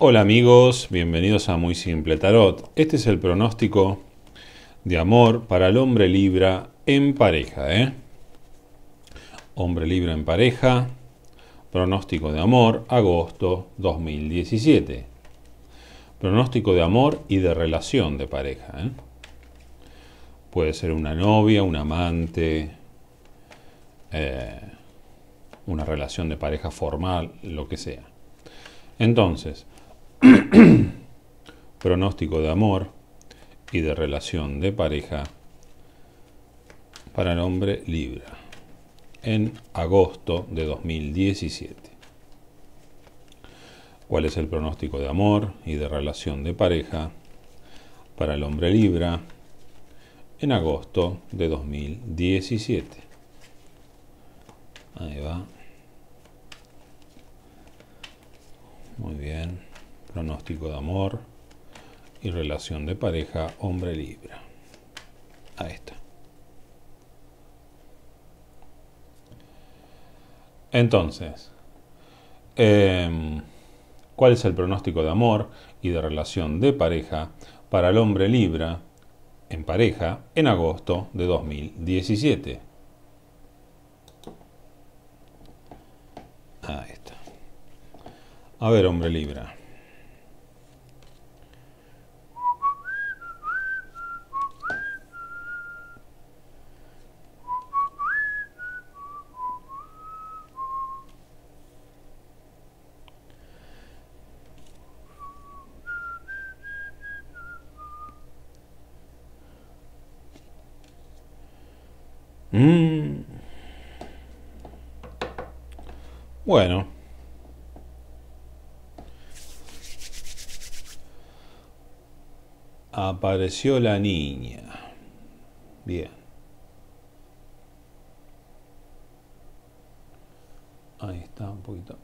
Hola amigos, bienvenidos a Muy Simple Tarot. Este es el pronóstico de amor para el hombre Libra en pareja. ¿eh? Hombre Libra en pareja, pronóstico de amor, agosto 2017. Pronóstico de amor y de relación de pareja. ¿eh? Puede ser una novia, un amante, eh, una relación de pareja formal, lo que sea. Entonces, pronóstico de amor y de relación de pareja para el hombre Libra en agosto de 2017. ¿Cuál es el pronóstico de amor y de relación de pareja para el hombre Libra en agosto de 2017? Ahí va. Muy bien pronóstico de amor y relación de pareja hombre libra. Ahí está. Entonces, em, ¿cuál es el pronóstico de amor y de relación de pareja para el hombre libra en pareja en agosto de 2017? Ahí está. A ver, hombre libra. Mm. Bueno. Apareció la niña. Bien. Ahí está, un poquito.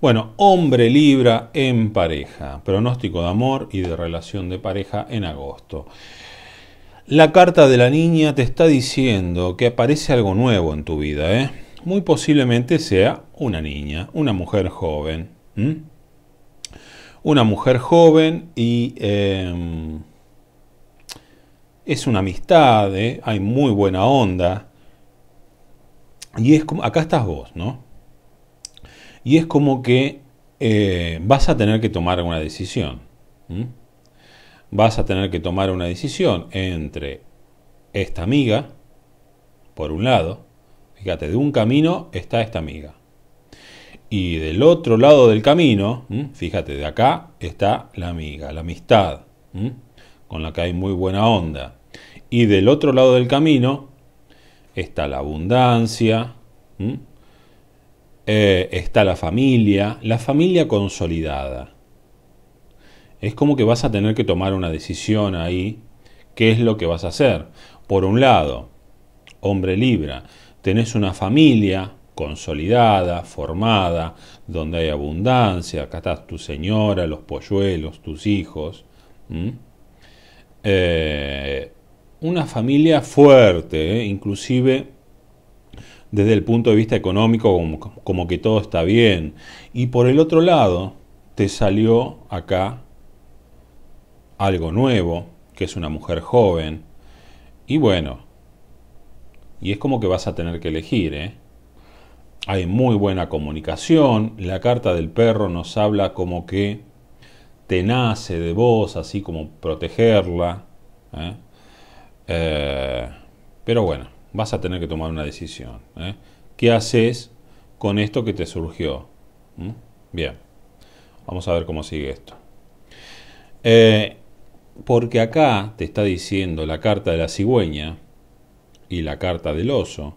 Bueno, hombre Libra en pareja. Pronóstico de amor y de relación de pareja en agosto. La carta de la niña te está diciendo que aparece algo nuevo en tu vida. ¿eh? Muy posiblemente sea una niña, una mujer joven. Una mujer joven y em, es una amistad, ¿eh? hay muy buena onda. Y es como, acá estás vos, ¿no? y es como que eh, vas a tener que tomar una decisión. Vas a tener que tomar una decisión entre esta amiga, por un lado, fíjate, de un camino está esta amiga. Y del otro lado del camino, fíjate, de acá está la amiga, la amistad, con la que hay muy buena onda. Y del otro lado del camino está la abundancia, eh, está la familia, la familia consolidada. Es como que vas a tener que tomar una decisión ahí, qué es lo que vas a hacer. Por un lado, hombre libra, tenés una familia consolidada, formada, donde hay abundancia, acá estás tu señora, los polluelos, tus hijos. Eh, una familia fuerte, ¿eh? inclusive desde el punto de vista económico como, que todo está bien. Y por el otro lado, te salió acá algo nuevo, que es una mujer joven. Y bueno, y es como que vas a tener que elegir, ¿eh? Hay muy buena comunicación, la carta del perro nos habla como que te nace de vos, así como protegerla. ¿eh? Eh, pero bueno, vas a tener que tomar una decisión. ¿eh? ¿Qué haces con esto que te surgió? ¿Mm? Bien, vamos a ver cómo sigue esto. Eh, porque acá te está diciendo la carta de la cigüeña y la carta del oso,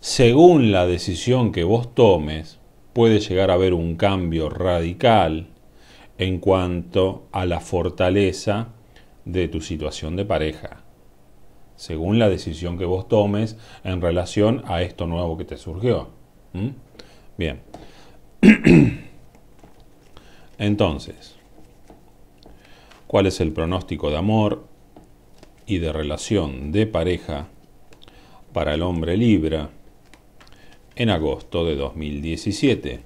según la decisión que vos tomes, puede llegar a haber un cambio radical en cuanto a la fortaleza de tu situación de pareja según la decisión que vos tomes en relación a esto nuevo que te surgió. ¿Mm? Bien. Entonces, ¿cuál es el pronóstico de amor y de relación de pareja para el hombre Libra en agosto de 2017?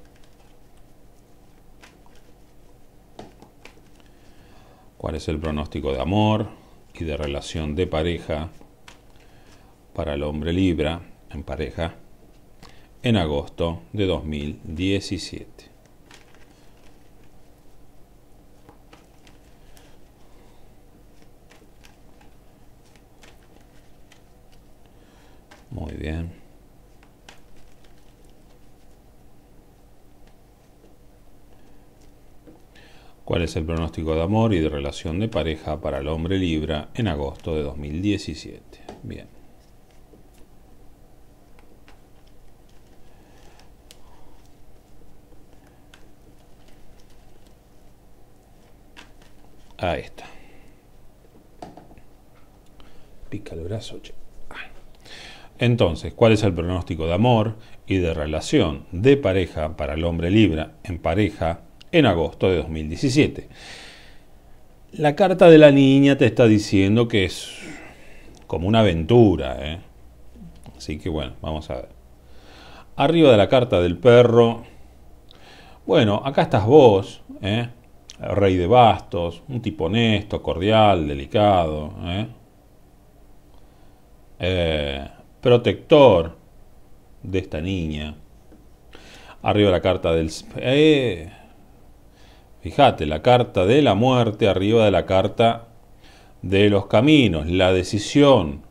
¿Cuál es el pronóstico de amor y de relación de pareja para el hombre Libra en pareja en agosto de 2017. Muy bien. ¿Cuál es el pronóstico de amor y de relación de pareja para el hombre Libra en agosto de 2017? Bien. a esta. Pica el brazo, che. Ah. Entonces, ¿cuál es el pronóstico de amor y de relación de pareja para el hombre Libra en pareja en agosto de 2017? La carta de la niña te está diciendo que es como una aventura, ¿eh? Así que bueno, vamos a ver. Arriba de la carta del perro. Bueno, acá estás vos, ¿eh? rey de bastos, un tipo honesto, cordial, delicado, ¿eh? Eh, protector de esta niña. Arriba la carta del... Eh, fíjate, la carta de la muerte arriba de la carta de los caminos, la decisión.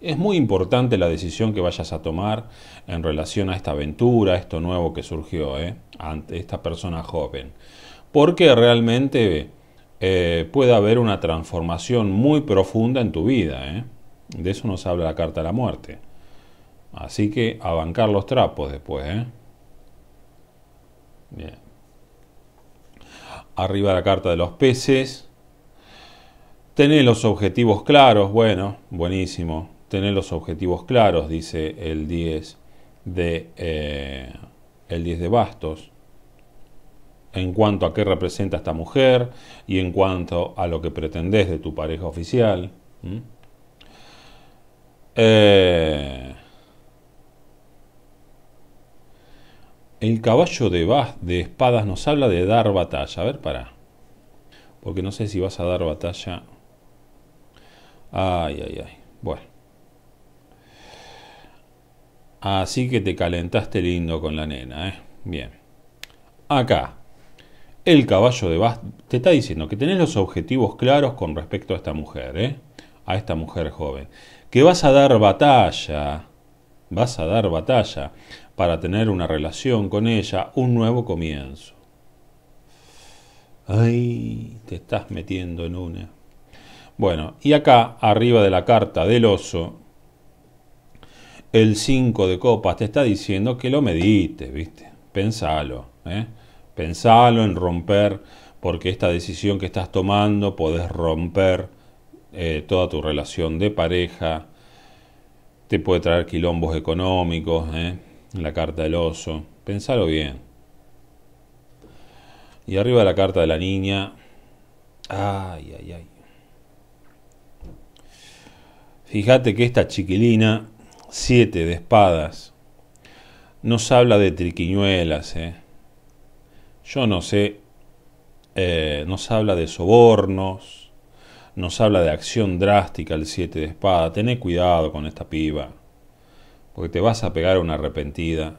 Es muy importante la decisión que vayas a tomar en relación a esta aventura, esto nuevo que surgió, ante esta persona joven porque realmente eh, puede haber una transformación muy profunda en tu vida. ¿eh? De eso nos habla la carta de la muerte. Así que a bancar los trapos después. ¿eh? Bien. Arriba la carta de los peces. Tener los objetivos claros, bueno, buenísimo. Tener los objetivos claros, dice el 10 de, el 10 de bastos en cuanto a qué representa esta mujer y en cuanto a lo que pretendés de tu pareja oficial. Eh, el caballo de, de espadas nos habla de dar batalla. A ver, para. Porque no sé si vas a dar batalla. Ay, ay, ay. Bueno. Así que te calentaste lindo con la nena, ¿eh? Bien. Acá el caballo de Bast te está diciendo que tenés los objetivos claros con respecto a esta mujer, ¿eh? a esta mujer joven, que vas a dar batalla, vas a dar batalla para tener una relación con ella, un nuevo comienzo. Ay, te estás metiendo en una. Bueno, y acá, arriba de la carta del oso, el 5 de copas te está diciendo que lo medites, ¿viste? Pensalo, ¿eh? Pensalo en romper, porque esta decisión que estás tomando podés romper eh, toda tu relación de pareja, te puede traer quilombos económicos, ¿eh? la carta del oso, pensalo bien. Y arriba la carta de la niña, ay, ay, ay. Fíjate que esta chiquilina, siete de espadas, nos habla de triquiñuelas, ¿eh? yo no sé, eh, nos habla de sobornos, nos habla de acción drástica el 7 de espada. Tené cuidado con esta piba, porque te vas a pegar una arrepentida.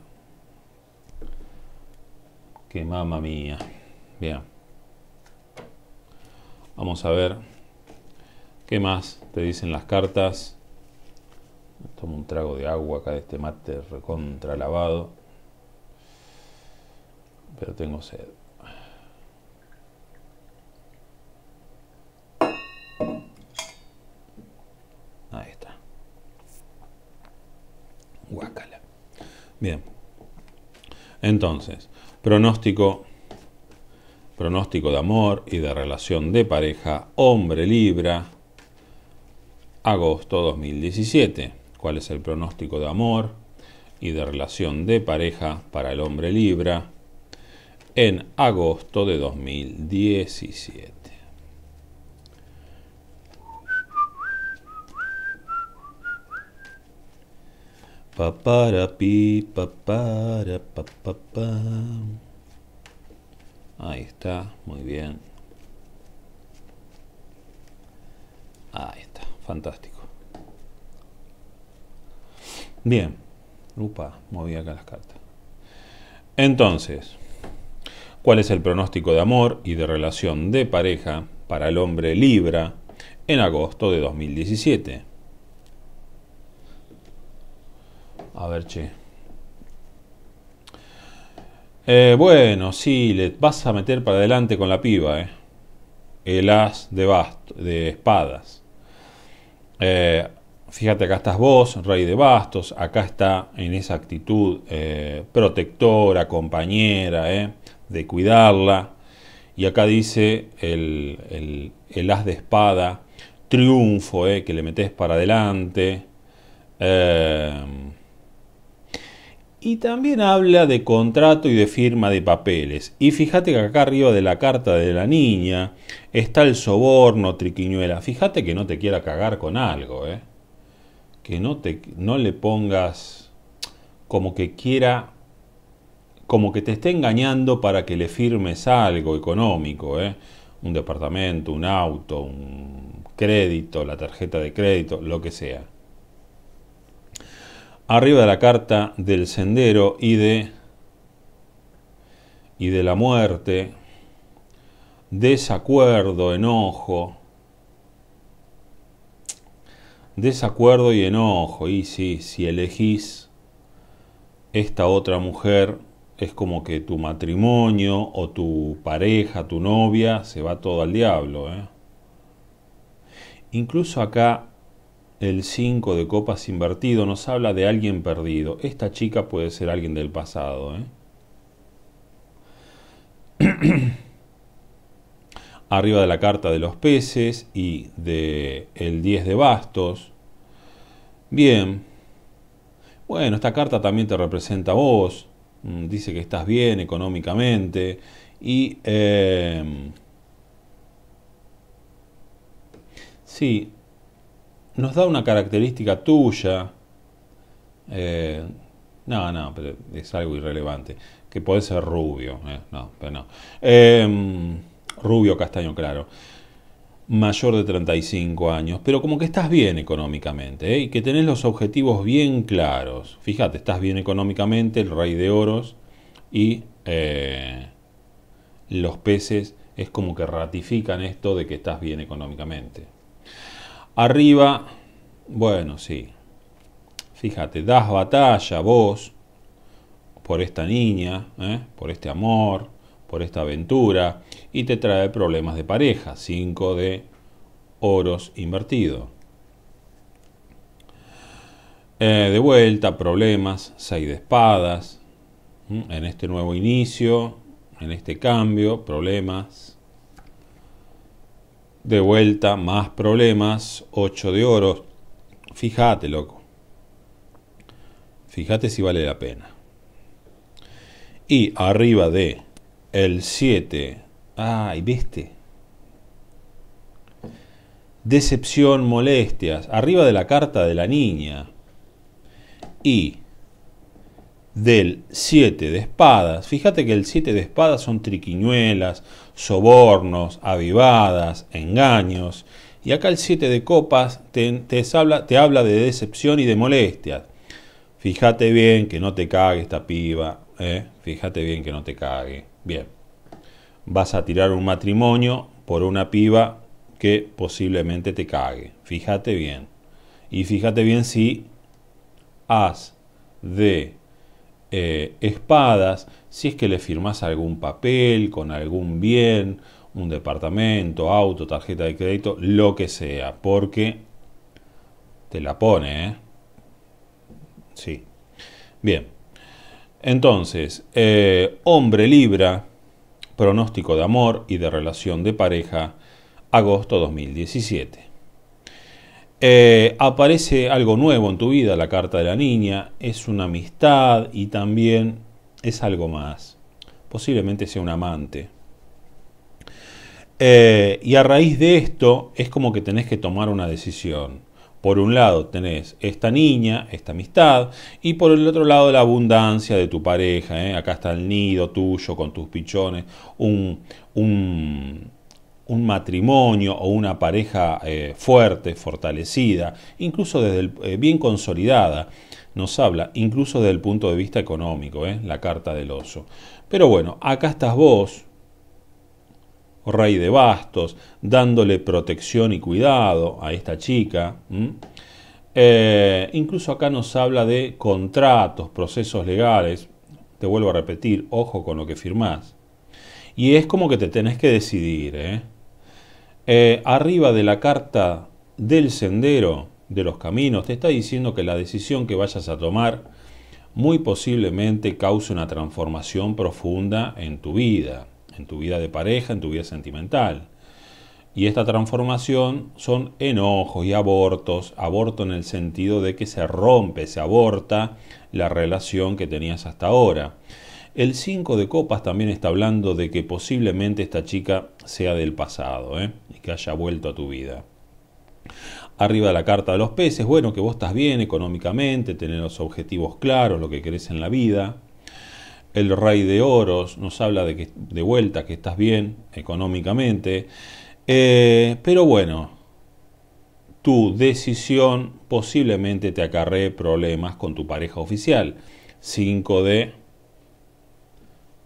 Que mamá mía. Bien. Vamos a ver qué más te dicen las cartas. Tomo un trago de agua acá de este mate recontra lavado pero tengo sed. Ahí está. Guácala. Bien. Entonces, pronóstico pronóstico de amor y de relación de pareja hombre Libra agosto 2017. ¿Cuál es el pronóstico de amor y de relación de pareja para el hombre Libra? en agosto de 2017. Papara pi, papá. Ahí está, muy bien. Ahí está, fantástico. Bien. Upa, moví acá las cartas. Entonces cuál es el pronóstico de amor y de relación de pareja para el hombre Libra en agosto de 2017. A ver, che. Eh, bueno, sí, le vas a meter para adelante con la piba, ¿eh? El as de, de espadas. Eh, fíjate, acá estás vos, rey de bastos. Acá está en esa actitud eh, protectora, compañera, ¿eh? de cuidarla. Y acá dice el, el, as de espada, triunfo, eh, que le metes para adelante. Eh, y también habla de contrato y de firma de papeles. Y fíjate que acá arriba de la carta de la niña está el soborno, triquiñuela. Fíjate que no te quiera cagar con algo, eh. Que no, te, no le pongas como que quiera como que te esté engañando para que le firmes algo económico, ¿eh? un departamento, un auto, un crédito, la tarjeta de crédito, lo que sea. Arriba de la carta del sendero y de y de la muerte, desacuerdo, enojo, desacuerdo y enojo. Y si elegís esta otra mujer, es como que tu matrimonio o tu pareja, tu novia, se va todo al diablo. ¿eh? Incluso acá el 5 de copas invertido nos habla de alguien perdido. Esta chica puede ser alguien del pasado. ¿eh? Arriba de la carta de los peces y de el 10 de bastos. Bien. Bueno, esta carta también te representa a vos Mm, dice que estás bien económicamente y em, sí, nos da una característica tuya, eh, no, no, pero es algo irrelevante, que puede ser rubio, eh, no, pero no, em, rubio castaño claro mayor de 35 años, pero como que estás bien económicamente ¿eh? y que tenés los objetivos bien claros. Fíjate, estás bien económicamente, el rey de oros y eh, los peces es como que ratifican esto de que estás bien económicamente. Arriba, bueno, sí. Fíjate, das batalla vos por esta niña, ¿eh? por este amor, por esta aventura y te trae problemas de pareja. 5 de oros invertido. Eh, de vuelta, problemas, 6 de espadas. En este nuevo inicio, en este cambio, problemas. De vuelta, más problemas, 8 de oros. Fíjate, loco. Fíjate si vale la pena. Y arriba de el 7. Ay, ¿viste? Decepción, molestias. Arriba de la carta de la niña. Y del 7 de espadas. Fíjate que el 7 de espadas son triquiñuelas, sobornos, avivadas, engaños. Y acá el 7 de copas te, habla, te habla de decepción y de molestias. Fíjate bien que no te cague esta piba. ¿eh? Fíjate bien que no te cague. Bien, vas a tirar un matrimonio por una piba que posiblemente te cague. Fíjate bien. Y fíjate bien si has de eh, espadas, si es que le firmas algún papel con algún bien, un departamento, auto, tarjeta de crédito, lo que sea, porque te la pone, ¿eh? Sí. Bien. Entonces, eh, hombre Libra, pronóstico de amor y de relación de pareja, agosto 2017. Eh, aparece algo nuevo en tu vida, la carta de la niña, es una amistad y también es algo más. Posiblemente sea un amante. Eh, y a raíz de esto es como que tenés que tomar una decisión. Por un lado tenés esta niña, esta amistad, y por el otro lado la abundancia de tu pareja. ¿eh? Acá está el nido tuyo con tus pichones, un, un, un matrimonio o una pareja eh, fuerte, fortalecida, incluso desde eh, bien consolidada. Nos habla incluso desde el punto de vista económico, la carta del oso. Pero bueno, acá estás vos, Rey de Bastos, dándole protección y cuidado a esta chica. Eh, incluso acá nos habla de contratos, procesos legales. Te vuelvo a repetir, ojo con lo que firmás. Y es como que te tenés que decidir. ¿eh? Eh, arriba de la carta del sendero, de los caminos, te está diciendo que la decisión que vayas a tomar muy posiblemente cause una transformación profunda en tu vida en tu vida de pareja, en tu vida sentimental. Y esta transformación son enojos y abortos, aborto en el sentido de que se rompe, se aborta la relación que tenías hasta ahora. El 5 de copas también está hablando de que posiblemente esta chica sea del pasado ¿eh? y que haya vuelto a tu vida. Arriba la carta de los peces, bueno, que vos estás bien económicamente, tener los objetivos claros, lo que querés en la vida el rey de oros nos habla de que de vuelta que estás bien económicamente. Eh, pero bueno, tu decisión posiblemente te acarree problemas con tu pareja oficial. 5 de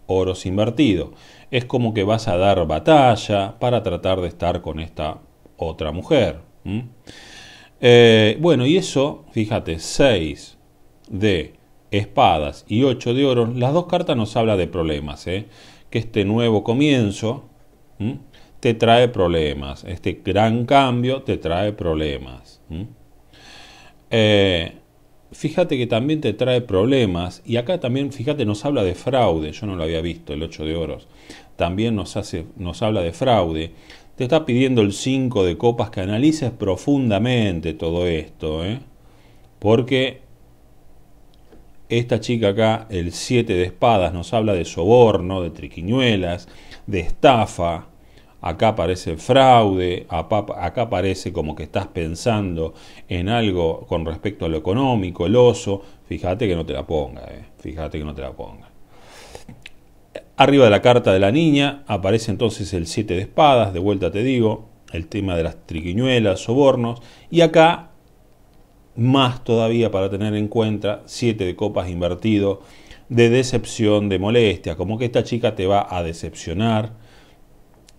oros invertido. Es como que vas a dar batalla para tratar de estar con esta otra mujer. Eh, bueno, y eso, fíjate, 6 de espadas y 8 de oro, las dos cartas nos habla de problemas, ¿eh? que este nuevo comienzo te trae problemas, este gran cambio te trae problemas. Eh, fíjate que también te trae problemas y acá también, fíjate, nos habla de fraude, yo no lo había visto, el 8 de oros, también nos, hace, nos habla de fraude. Te está pidiendo el 5 de copas que analices profundamente todo esto, ¿eh? porque esta chica acá, el 7 de espadas, nos habla de soborno, de triquiñuelas, de estafa. Acá aparece fraude, acá aparece como que estás pensando en algo con respecto a lo económico, el oso. Fíjate que no te la ponga, eh, fíjate que no te la ponga. Arriba de la carta de la niña aparece entonces el 7 de espadas, de vuelta te digo, el tema de las triquiñuelas, sobornos. Y acá más todavía para tener en cuenta 7 de copas invertido, de decepción, de molestia, como que esta chica te va a decepcionar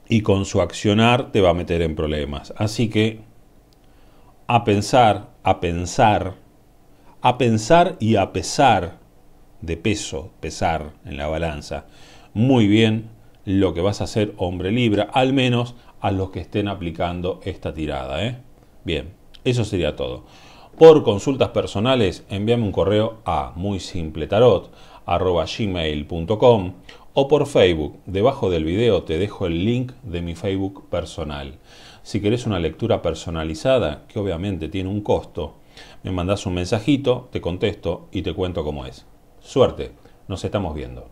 y con su accionar te va a meter en problemas. Así que a pensar, a pensar, a pensar y a pesar de peso, pesar en la balanza. Muy bien lo que vas a hacer, hombre libra, al menos a los que estén aplicando esta tirada. ¿eh? Bien, eso sería todo. Por consultas personales, envíame un correo a muy o por Facebook. Debajo del video te dejo el link de mi Facebook personal. Si querés una lectura personalizada, que obviamente tiene un costo, me mandás un mensajito, te contesto y te cuento cómo es. Suerte, nos estamos viendo.